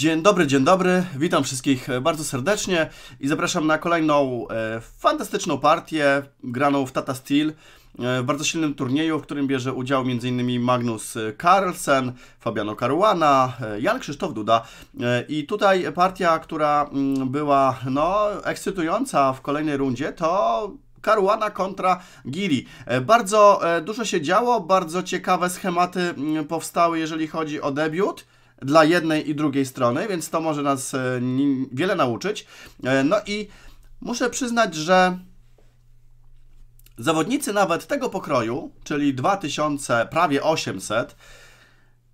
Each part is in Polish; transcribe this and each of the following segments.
Dzień dobry, dzień dobry. Witam wszystkich bardzo serdecznie i zapraszam na kolejną e, fantastyczną partię graną w Tata Steel e, w bardzo silnym turnieju, w którym bierze udział m.in. Magnus Carlsen, Fabiano Caruana, e, Jan Krzysztof Duda. E, I tutaj partia, która mm, była no, ekscytująca w kolejnej rundzie, to Karuana kontra Giri. Bardzo dużo się działo, bardzo ciekawe schematy mm, powstały, jeżeli chodzi o debiut dla jednej i drugiej strony, więc to może nas e, wiele nauczyć. E, no i muszę przyznać, że zawodnicy nawet tego pokroju, czyli 2000, prawie 800,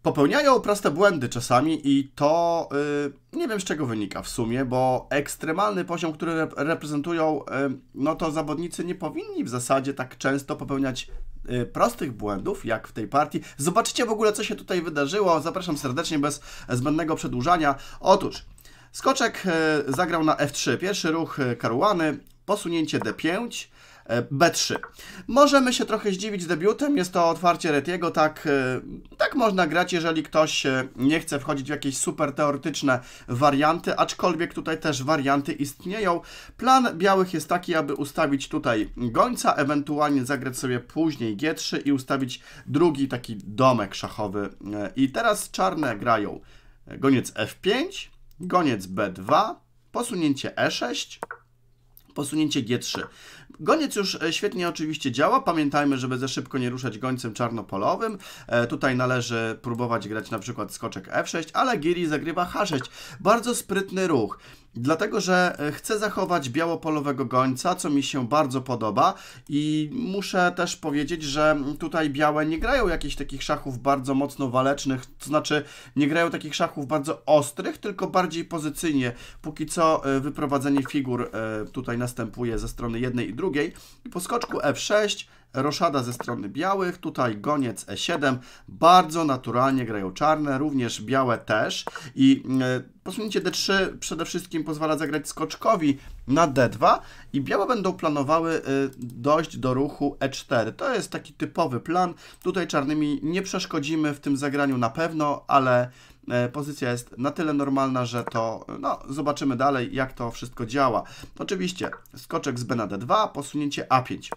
popełniają proste błędy czasami i to e, nie wiem z czego wynika w sumie, bo ekstremalny poziom, który reprezentują, no to zawodnicy nie powinni w zasadzie tak często popełniać Y, prostych błędów, jak w tej partii. Zobaczycie w ogóle, co się tutaj wydarzyło. Zapraszam serdecznie, bez zbędnego przedłużania. Otóż, skoczek y, zagrał na f3, pierwszy ruch y, karuany, posunięcie d5, E, B3. Możemy się trochę zdziwić debiutem, jest to otwarcie Retiego, tak, e, tak można grać, jeżeli ktoś e, nie chce wchodzić w jakieś super teoretyczne warianty, aczkolwiek tutaj też warianty istnieją. Plan białych jest taki, aby ustawić tutaj gońca, ewentualnie zagrać sobie później G3 i ustawić drugi taki domek szachowy. I teraz czarne grają goniec F5, goniec B2, posunięcie E6, posunięcie G3. Goniec już e, świetnie oczywiście działa. Pamiętajmy, żeby za szybko nie ruszać gońcem czarnopolowym. E, tutaj należy próbować grać na przykład skoczek F6, ale Giri zagrywa H6. Bardzo sprytny ruch. Dlatego, że e, chcę zachować białopolowego gońca, co mi się bardzo podoba i muszę też powiedzieć, że tutaj białe nie grają jakichś takich szachów bardzo mocno walecznych, to znaczy nie grają takich szachów bardzo ostrych, tylko bardziej pozycyjnie. Póki co e, wyprowadzenie figur e, tutaj następuje ze strony jednej i drugiej. po skoczku f6 roszada ze strony białych, tutaj goniec E7, bardzo naturalnie grają czarne, również białe też i e, posunięcie D3 przede wszystkim pozwala zagrać skoczkowi na D2 i białe będą planowały e, dojść do ruchu E4. To jest taki typowy plan, tutaj czarnymi nie przeszkodzimy w tym zagraniu na pewno, ale e, pozycja jest na tyle normalna, że to no, zobaczymy dalej, jak to wszystko działa. Oczywiście skoczek z B na D2, posunięcie A5.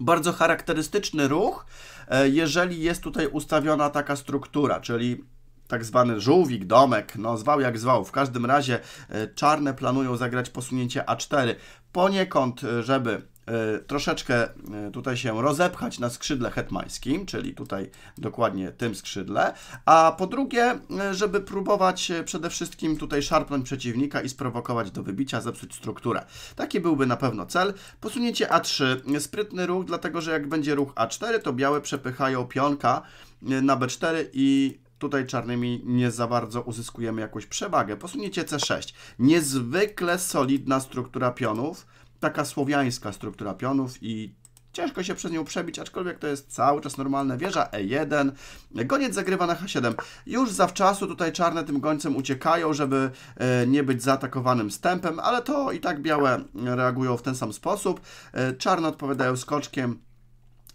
Bardzo charakterystyczny ruch, e, jeżeli jest tutaj ustawiona taka struktura, czyli tak zwany żółwik, domek, no zwał jak zwał. W każdym razie e, czarne planują zagrać posunięcie A4. Poniekąd, e, żeby E, troszeczkę e, tutaj się rozepchać na skrzydle hetmańskim, czyli tutaj dokładnie tym skrzydle, a po drugie, e, żeby próbować przede wszystkim tutaj szarpnąć przeciwnika i sprowokować do wybicia, zepsuć strukturę. Taki byłby na pewno cel. Posunięcie A3, sprytny ruch, dlatego że jak będzie ruch A4, to białe przepychają pionka na B4 i tutaj czarnymi nie za bardzo uzyskujemy jakąś przewagę. Posunięcie C6, niezwykle solidna struktura pionów, taka słowiańska struktura pionów i Ciężko się przez nią przebić, aczkolwiek to jest cały czas normalne. Wieża E1, goniec zagrywa na H7. Już zawczasu tutaj czarne tym gońcem uciekają, żeby e, nie być zaatakowanym stępem, ale to i tak białe e, reagują w ten sam sposób. E, czarne odpowiadają skoczkiem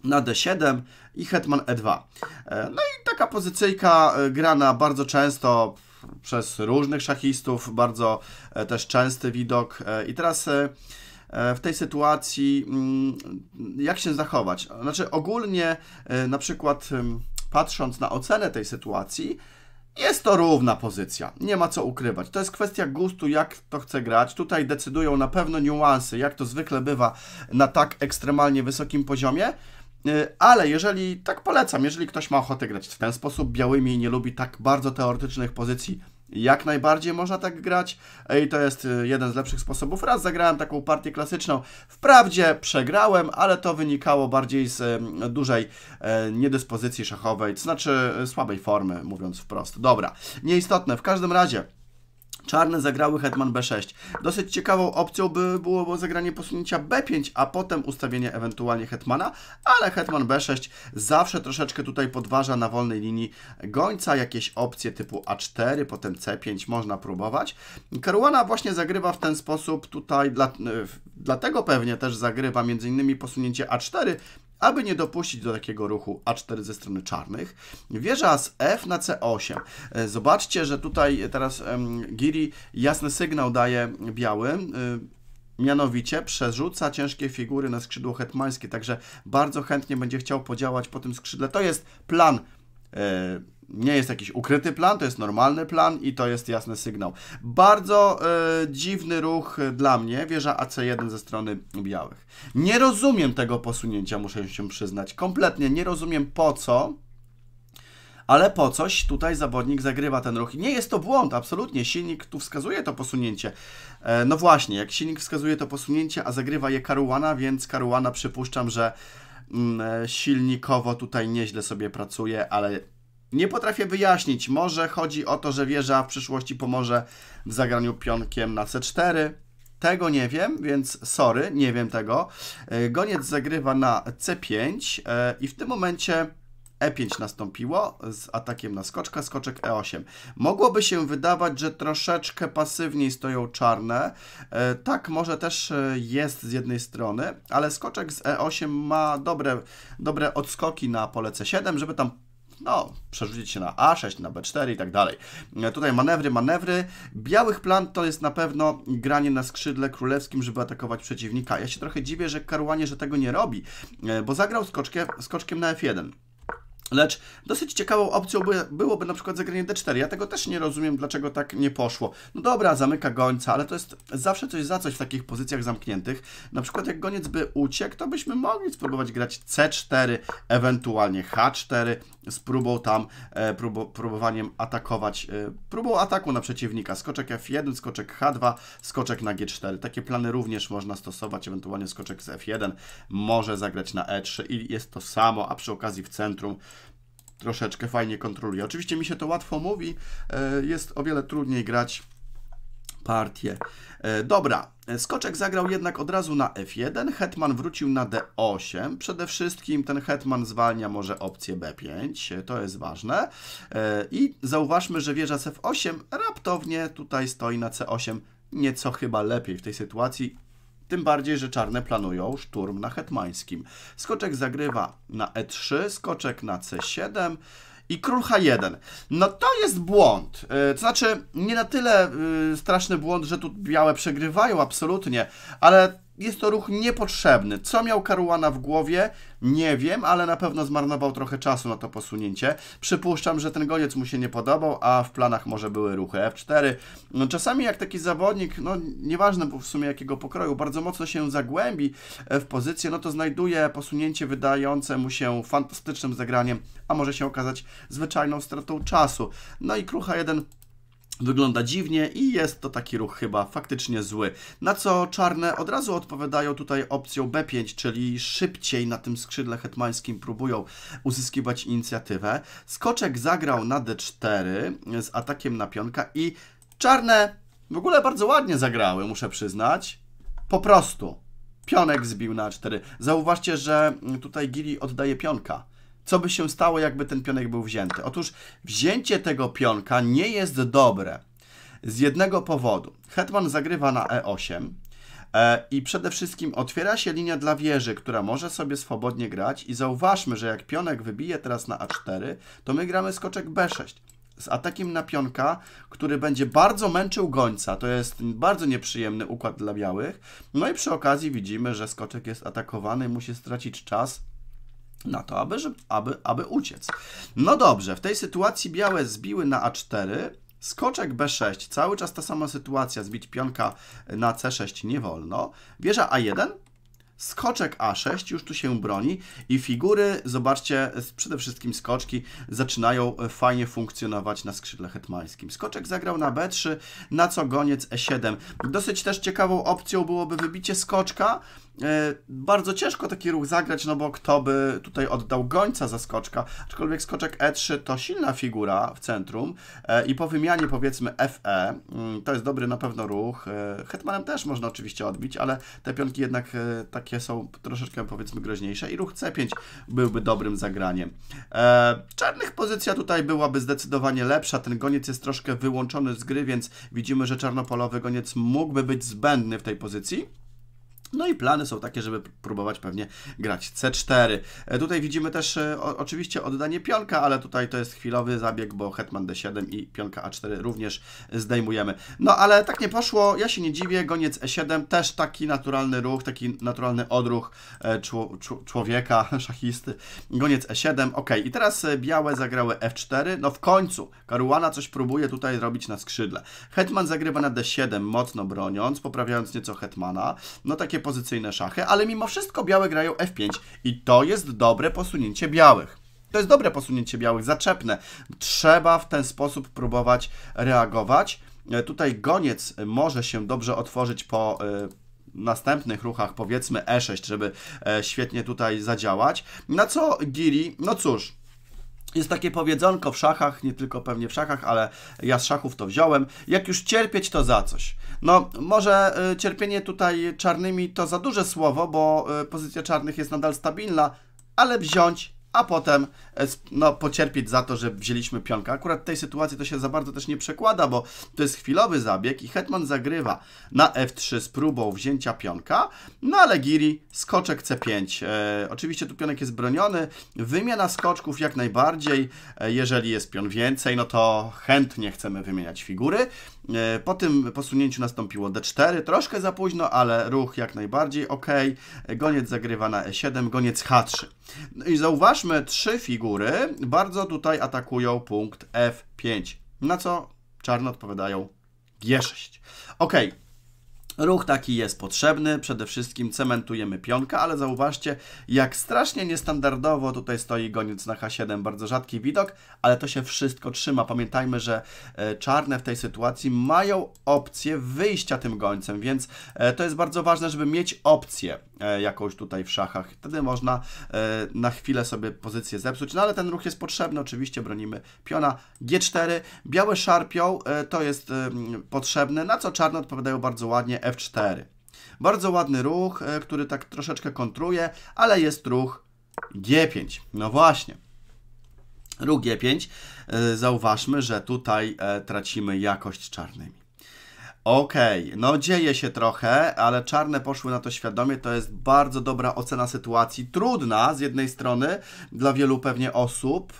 na D7 i hetman E2. No i taka pozycyjka grana bardzo często przez różnych szachistów, bardzo też częsty widok. I teraz E, w tej sytuacji, mm, jak się zachować. Znaczy, ogólnie, e, na przykład, patrząc na ocenę tej sytuacji, jest to równa pozycja, nie ma co ukrywać. To jest kwestia gustu, jak to chce grać. Tutaj decydują na pewno niuanse, jak to zwykle bywa na tak ekstremalnie wysokim poziomie. E, ale jeżeli, tak polecam, jeżeli ktoś ma ochotę grać w ten sposób białymi i nie lubi tak bardzo teoretycznych pozycji, jak najbardziej można tak grać i to jest y, jeden z lepszych sposobów. Raz zagrałem taką partię klasyczną, wprawdzie przegrałem, ale to wynikało bardziej z dużej e, niedyspozycji szachowej, to znaczy e, słabej formy, mówiąc wprost. Dobra, nieistotne, w każdym razie Czarne zagrały hetman b6. Dosyć ciekawą opcją by było zagranie posunięcia b5, a potem ustawienie ewentualnie hetmana, ale hetman b6 zawsze troszeczkę tutaj podważa na wolnej linii gońca. Jakieś opcje typu a4, potem c5 można próbować. Karuana właśnie zagrywa w ten sposób tutaj, dla, dlatego pewnie też zagrywa m.in. posunięcie a4, aby nie dopuścić do takiego ruchu A4 ze strony czarnych, wieża z F na C8. E, zobaczcie, że tutaj teraz Giri jasny sygnał daje białym, e, Mianowicie przerzuca ciężkie figury na skrzydło hetmańskie, także bardzo chętnie będzie chciał podziałać po tym skrzydle. To jest plan. Yy nie jest jakiś ukryty plan, to jest normalny plan i to jest jasny sygnał. Bardzo y, dziwny ruch dla mnie, wieża AC1 ze strony białych. Nie rozumiem tego posunięcia, muszę się przyznać. Kompletnie nie rozumiem po co, ale po coś tutaj zawodnik zagrywa ten ruch. I nie jest to błąd, absolutnie. Silnik tu wskazuje to posunięcie. E, no właśnie, jak silnik wskazuje to posunięcie, a zagrywa je Karuana, więc Karuana przypuszczam, że mm, e, silnikowo tutaj nieźle sobie pracuje, ale nie potrafię wyjaśnić. Może chodzi o to, że wieża w przyszłości pomoże w zagraniu pionkiem na C4. Tego nie wiem, więc sorry, nie wiem tego. E, Goniec zagrywa na C5 e, i w tym momencie E5 nastąpiło z atakiem na skoczka, skoczek E8. Mogłoby się wydawać, że troszeczkę pasywniej stoją czarne. E, tak, może też jest z jednej strony, ale skoczek z E8 ma dobre, dobre odskoki na pole C7, żeby tam no, przerzucić się na A6, na B4 i tak dalej. E, tutaj manewry, manewry. Białych plan to jest na pewno granie na skrzydle królewskim, żeby atakować przeciwnika. Ja się trochę dziwię, że Karłanie, że tego nie robi, e, bo zagrał skoczkiem, skoczkiem na F1. Lecz dosyć ciekawą opcją by, byłoby na przykład zagranie D4. Ja tego też nie rozumiem, dlaczego tak nie poszło. No dobra, zamyka gońca, ale to jest zawsze coś za coś w takich pozycjach zamkniętych. Na przykład jak goniec by uciekł, to byśmy mogli spróbować grać C4, ewentualnie H4 z próbą tam, e, próbu, próbowaniem atakować, e, próbą ataku na przeciwnika. Skoczek F1, skoczek H2, skoczek na G4. Takie plany również można stosować, ewentualnie skoczek z F1 może zagrać na E3 i jest to samo, a przy okazji w centrum troszeczkę fajnie kontroluje. Oczywiście mi się to łatwo mówi, e, jest o wiele trudniej grać partię. E, dobra, skoczek zagrał jednak od razu na f1, hetman wrócił na d8. Przede wszystkim ten hetman zwalnia może opcję b5, to jest ważne. E, I zauważmy, że wieża z f8 raptownie tutaj stoi na c8 nieco chyba lepiej w tej sytuacji. Tym bardziej, że czarne planują szturm na hetmańskim. Skoczek zagrywa na e3, skoczek na c7, i król H1. No to jest błąd. E, to znaczy, nie na tyle e, straszny błąd, że tu białe przegrywają absolutnie, ale jest to ruch niepotrzebny. Co miał Karuana w głowie? Nie wiem, ale na pewno zmarnował trochę czasu na to posunięcie. Przypuszczam, że ten goniec mu się nie podobał, a w planach może były ruchy F4. No, czasami jak taki zawodnik, no nieważne w sumie jakiego pokroju, bardzo mocno się zagłębi e, w pozycję, no to znajduje posunięcie wydające mu się fantastycznym zagraniem, a może się okazać zwyczajną stratą czasu. No i krucha jeden Wygląda dziwnie i jest to taki ruch chyba faktycznie zły. Na co czarne od razu odpowiadają tutaj opcją B5, czyli szybciej na tym skrzydle hetmańskim próbują uzyskiwać inicjatywę. Skoczek zagrał na D4 z atakiem na pionka i czarne w ogóle bardzo ładnie zagrały, muszę przyznać. Po prostu. Pionek zbił na A4. Zauważcie, że tutaj Gili oddaje pionka co by się stało, jakby ten pionek był wzięty? Otóż wzięcie tego pionka nie jest dobre z jednego powodu. Hetman zagrywa na e8 e, i przede wszystkim otwiera się linia dla wieży, która może sobie swobodnie grać i zauważmy, że jak pionek wybije teraz na a4, to my gramy skoczek b6 z atakiem na pionka, który będzie bardzo męczył gońca. To jest bardzo nieprzyjemny układ dla białych. No i przy okazji widzimy, że skoczek jest atakowany, musi stracić czas na to, aby, aby, aby uciec. No dobrze, w tej sytuacji białe zbiły na A4, skoczek B6, cały czas ta sama sytuacja, zbić pionka na C6 nie wolno, wieża A1, skoczek A6 już tu się broni i figury, zobaczcie, przede wszystkim skoczki zaczynają fajnie funkcjonować na skrzydle hetmańskim. Skoczek zagrał na B3, na co goniec E7. Dosyć też ciekawą opcją byłoby wybicie skoczka, E, bardzo ciężko taki ruch zagrać, no bo kto by tutaj oddał gońca za skoczka, aczkolwiek skoczek E3 to silna figura w centrum e, i po wymianie powiedzmy FE, mm, to jest dobry na pewno ruch, e, hetmanem też można oczywiście odbić, ale te pionki jednak takie są troszeczkę powiedzmy groźniejsze i ruch C5 byłby dobrym zagraniem. Czarnych pozycja tutaj byłaby zdecydowanie lepsza, ten goniec jest troszkę wyłączony z gry, więc widzimy, że czarnopolowy goniec mógłby być zbędny w tej pozycji. No i plany są takie, żeby próbować pewnie grać C4. E, tutaj widzimy też e, o, oczywiście oddanie pionka, ale tutaj to jest chwilowy zabieg, bo hetman D7 i pionka A4 również zdejmujemy. No ale tak nie poszło, ja się nie dziwię, goniec E7 też taki naturalny ruch, taki naturalny odruch e, człowieka, szachisty. Goniec E7, ok. I teraz białe zagrały F4, no w końcu Karuana coś próbuje tutaj robić na skrzydle. Hetman zagrywa na D7, mocno broniąc, poprawiając nieco hetmana. No takie takie pozycyjne szachy, ale mimo wszystko białe grają f5 i to jest dobre posunięcie białych. To jest dobre posunięcie białych, zaczepne. Trzeba w ten sposób próbować reagować. E, tutaj goniec może się dobrze otworzyć po e, następnych ruchach, powiedzmy E6, żeby e, świetnie tutaj zadziałać. Na co Giri, no cóż, jest takie powiedzonko w szachach, nie tylko pewnie w szachach, ale ja z szachów to wziąłem. Jak już cierpieć, to za coś. No, może y, cierpienie tutaj czarnymi to za duże słowo, bo y, pozycja czarnych jest nadal stabilna, ale wziąć a potem e, no, pocierpieć za to, że wzięliśmy pionka. Akurat w tej sytuacji to się za bardzo też nie przekłada, bo to jest chwilowy zabieg i hetman zagrywa na f3 z próbą wzięcia pionka, no ale giri skoczek c5. E, oczywiście tu pionek jest broniony, wymiana skoczków jak najbardziej, e, jeżeli jest pion więcej, no to chętnie chcemy wymieniać figury. E, po tym posunięciu nastąpiło d4, troszkę za późno, ale ruch jak najbardziej ok. E, goniec zagrywa na e7, goniec h3. No I zauważmy, trzy figury bardzo tutaj atakują punkt F5, na co czarne odpowiadają G6. Okej, okay. Ruch taki jest potrzebny, przede wszystkim cementujemy pionka, ale zauważcie jak strasznie niestandardowo tutaj stoi goniec na H7, bardzo rzadki widok, ale to się wszystko trzyma. Pamiętajmy, że e, czarne w tej sytuacji mają opcję wyjścia tym gońcem, więc e, to jest bardzo ważne, żeby mieć opcję e, jakąś tutaj w szachach. Wtedy można na chwilę sobie pozycję zepsuć, no ale ten ruch jest potrzebny, oczywiście bronimy piona G4. Białe szarpią, to jest potrzebne, na co czarne odpowiadają bardzo ładnie F4. Bardzo ładny ruch, e, który tak troszeczkę kontruje, ale jest ruch G5. No właśnie. Ruch G5. E, zauważmy, że tutaj e, tracimy jakość czarnymi. Okej, okay. no dzieje się trochę, ale czarne poszły na to świadomie. To jest bardzo dobra ocena sytuacji. Trudna z jednej strony dla wielu pewnie osób,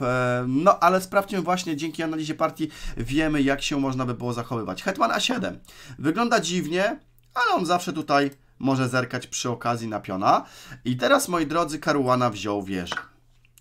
no ale sprawdźmy właśnie dzięki analizie partii wiemy, jak się można by było zachowywać. Hetman A7. Wygląda dziwnie, ale on zawsze tutaj może zerkać przy okazji na piona. I teraz, moi drodzy, Karuana wziął wieżę.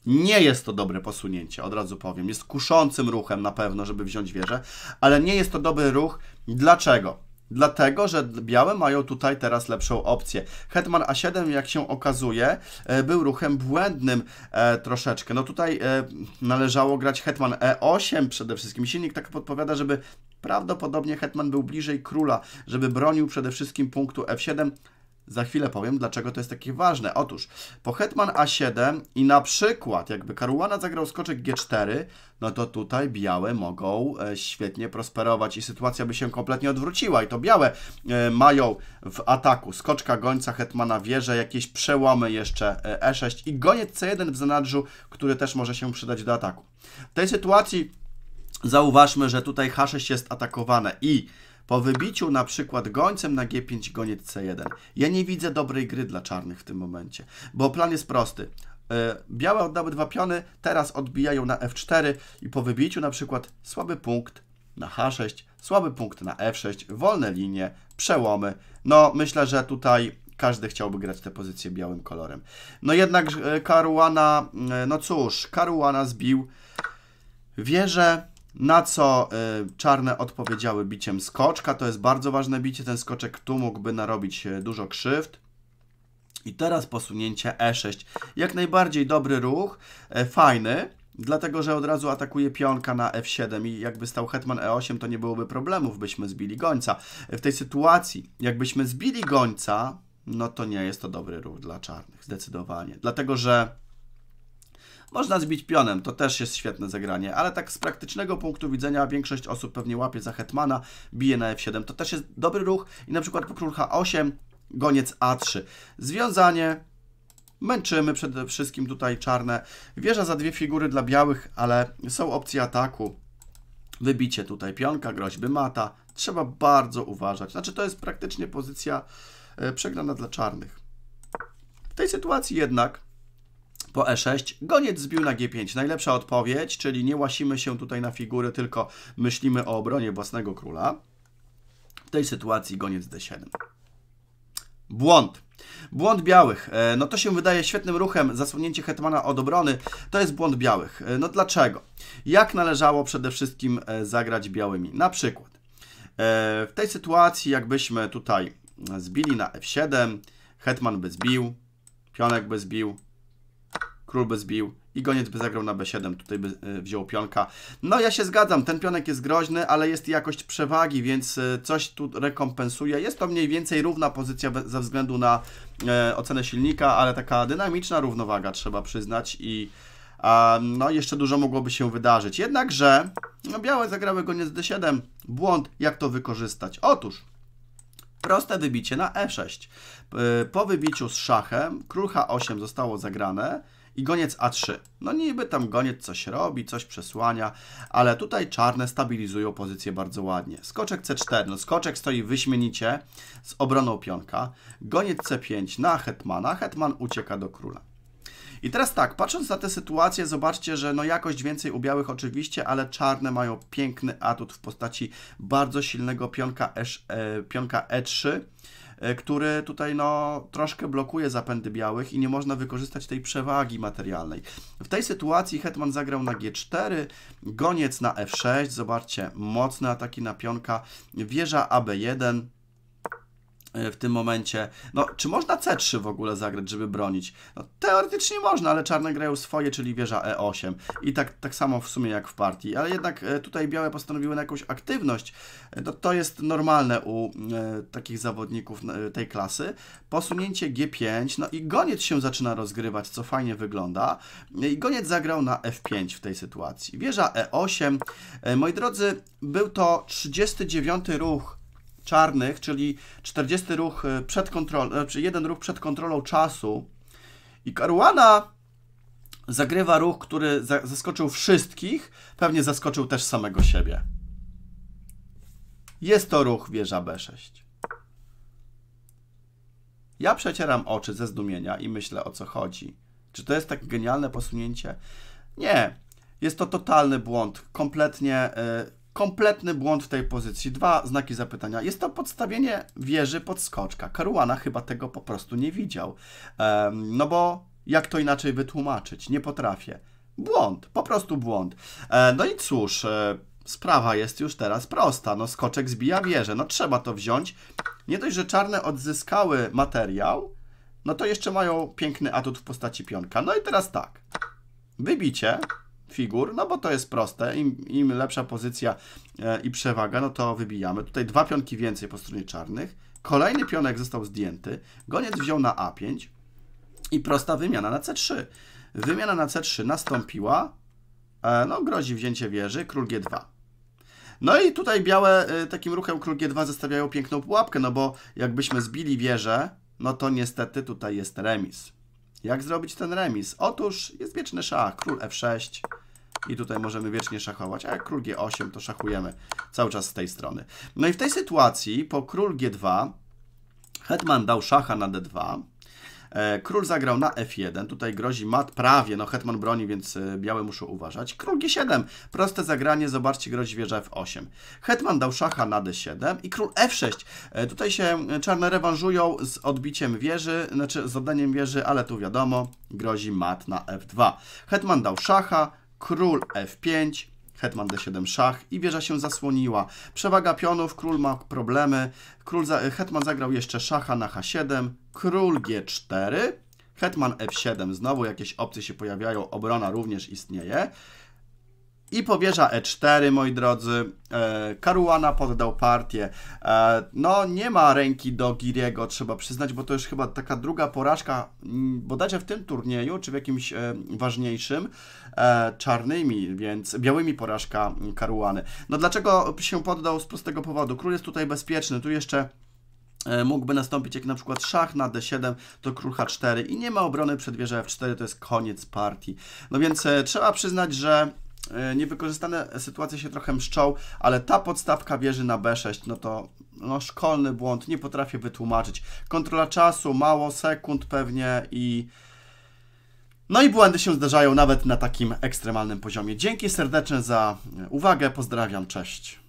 Nie jest to dobre posunięcie, od razu powiem. Jest kuszącym ruchem na pewno, żeby wziąć wieżę, ale nie jest to dobry ruch. Dlaczego? Dlatego, że białe mają tutaj teraz lepszą opcję. Hetman A7, jak się okazuje, e, był ruchem błędnym e, troszeczkę. No tutaj e, należało grać Hetman E8 przede wszystkim. Silnik tak podpowiada, żeby Prawdopodobnie hetman był bliżej króla, żeby bronił przede wszystkim punktu f7. Za chwilę powiem, dlaczego to jest takie ważne. Otóż, po hetman a7 i na przykład, jakby Karuana zagrał skoczek g4, no to tutaj białe mogą e, świetnie prosperować i sytuacja by się kompletnie odwróciła. I to białe e, mają w ataku skoczka gońca, hetmana wieże, jakieś przełomy jeszcze e6 e i goniec c1 w zanadrzu, który też może się przydać do ataku. W tej sytuacji Zauważmy, że tutaj H6 jest atakowane i po wybiciu na przykład gońcem na G5 goniec C1. Ja nie widzę dobrej gry dla czarnych w tym momencie, bo plan jest prosty. E, białe oddały dwa piony, teraz odbijają na F4 i po wybiciu na przykład słaby punkt na H6, słaby punkt na F6, wolne linie, przełomy. No myślę, że tutaj każdy chciałby grać tę pozycję białym kolorem. No jednak e, Karuana, e, no cóż, Karuana zbił wieżę na co y, czarne odpowiedziały biciem skoczka. To jest bardzo ważne bicie. Ten skoczek tu mógłby narobić y, dużo krzywd. I teraz posunięcie E6. Jak najbardziej dobry ruch, e, fajny, dlatego że od razu atakuje pionka na F7 i jakby stał hetman E8, to nie byłoby problemów, byśmy zbili gońca. W tej sytuacji, jakbyśmy zbili gońca, no to nie jest to dobry ruch dla czarnych, zdecydowanie. Dlatego, że można zbić pionem, to też jest świetne zagranie, ale tak z praktycznego punktu widzenia większość osób pewnie łapie za hetmana, bije na f7. To też jest dobry ruch i na przykład po król h8, goniec a3. Związanie, męczymy przede wszystkim tutaj czarne. Wieża za dwie figury dla białych, ale są opcje ataku. Wybicie tutaj pionka, groźby mata. Trzeba bardzo uważać. Znaczy to jest praktycznie pozycja e, przegrana dla czarnych. W tej sytuacji jednak po e6, goniec zbił na g5. Najlepsza odpowiedź, czyli nie łasimy się tutaj na figury, tylko myślimy o obronie własnego króla. W tej sytuacji goniec d7. Błąd. Błąd białych. E, no to się wydaje świetnym ruchem, zasłonięcie hetmana od obrony. To jest błąd białych. E, no dlaczego? Jak należało przede wszystkim e, zagrać białymi? Na przykład w tej sytuacji jakbyśmy tutaj zbili na f7, hetman by zbił, pionek by zbił, król by zbił i goniec by zagrał na b7, tutaj by e, wziął pionka. No ja się zgadzam, ten pionek jest groźny, ale jest jakość przewagi, więc e, coś tu rekompensuje. Jest to mniej więcej równa pozycja ze względu na e, ocenę silnika, ale taka dynamiczna równowaga trzeba przyznać i no jeszcze dużo mogłoby się wydarzyć. Jednakże no, białe zagrały goniec d7, błąd, jak to wykorzystać? Otóż Proste wybicie na e6. Po wybiciu z szachem król h8 zostało zagrane i goniec A3. No niby tam goniec coś robi, coś przesłania, ale tutaj czarne stabilizują pozycję bardzo ładnie. Skoczek C4, no skoczek stoi wyśmienicie z obroną pionka. Goniec C5 na hetmana, hetman ucieka do króla. I teraz tak, patrząc na tę sytuację, zobaczcie, że no jakość więcej u białych oczywiście, ale czarne mają piękny atut w postaci bardzo silnego pionka, e, e pionka E3, E, który tutaj no, troszkę blokuje zapędy białych i nie można wykorzystać tej przewagi materialnej. W tej sytuacji Hetman zagrał na G4, goniec na F6, zobaczcie, mocne ataki na pionka, wieża AB1, Y, w tym momencie. No, czy można C3 w ogóle zagrać, żeby bronić? No, teoretycznie można, ale czarne grają swoje, czyli wieża E8. I tak, tak samo w sumie jak w partii. Ale jednak y, tutaj białe postanowiły na jakąś aktywność. Y, no, to jest normalne u e, takich zawodników tej klasy. Posunięcie G5, no i goniec się zaczyna rozgrywać, co fajnie wygląda. I goniec zagrał na F5 w tej sytuacji. Wieża E8. E, moi drodzy, był to 39 ruch czarnych, czyli 40 ruch e, przed kontrolą, znaczy e, jeden ruch przed kontrolą czasu. I Caruana zagrywa ruch, który zaskoczył wszystkich, pewnie zaskoczył też samego siebie. Jest to ruch wieża B6. Ja przecieram oczy ze zdumienia i myślę o co chodzi. Czy to jest tak genialne posunięcie? Nie. Jest to totalny błąd. Kompletnie y, Kompletny błąd w tej pozycji. Dwa znaki zapytania. Jest to podstawienie wieży pod skoczka. Karuana chyba tego po prostu nie widział. Um, no bo jak to inaczej wytłumaczyć? Nie potrafię. Błąd, po prostu błąd. E, no i cóż, e, sprawa jest już teraz prosta. No skoczek zbija wieżę, no trzeba to wziąć. Nie dość, że czarne odzyskały materiał, no to jeszcze mają piękny atut w postaci pionka. No i teraz tak, wybicie, figur, no bo to jest proste, im, im lepsza pozycja e, i przewaga, no to wybijamy. Tutaj dwa pionki więcej po stronie czarnych. Kolejny pionek został zdjęty, goniec wziął na A5 i prosta wymiana na C3. Wymiana na C3 nastąpiła, e, no grozi wzięcie wieży, król G2. No i tutaj białe e, takim ruchem król G2 zostawiają piękną pułapkę, no bo jakbyśmy zbili wieżę, no to niestety tutaj jest remis. Jak zrobić ten remis? Otóż jest wieczny szach, król f6 i tutaj możemy wiecznie szachować, a jak król g8 to szachujemy cały czas z tej strony. No i w tej sytuacji po król g2 hetman dał szacha na d2, E, król zagrał na F1, tutaj grozi mat prawie, no hetman broni, więc e, białe muszą uważać. Król G7, proste zagranie, zobaczcie, grozi wieża F8. Hetman dał szacha na D7 i król F6. E, tutaj się czarne rewanżują z odbiciem wieży, znaczy z oddaniem wieży, ale tu wiadomo, grozi mat na F2. Hetman dał szacha, król F5, Hetman d7 szach i wieża się zasłoniła. Przewaga pionów, król ma problemy. Król za, hetman zagrał jeszcze szacha na h7, król g4, hetman f7, znowu jakieś opcje się pojawiają, obrona również istnieje. I powierza E4, moi drodzy. Karuana e, poddał partię. E, no, nie ma ręki do Giriego, trzeba przyznać, bo to już chyba taka druga porażka, mm, bodajże w tym turnieju, czy w jakimś e, ważniejszym, czarnymi, więc białymi porażka Karuany. No, dlaczego się poddał? Z prostego powodu. Król jest tutaj bezpieczny, tu jeszcze mógłby nastąpić jak na przykład szach na d7, to król h4 i nie ma obrony przed wieżą f4, to jest koniec partii. No więc trzeba przyznać, że E, niewykorzystane sytuacje się trochę mszczą, ale ta podstawka wieży na B6, no to no, szkolny błąd, nie potrafię wytłumaczyć. Kontrola czasu, mało sekund pewnie i... No i błędy się zdarzają nawet na takim ekstremalnym poziomie. Dzięki serdecznie za uwagę, pozdrawiam, cześć.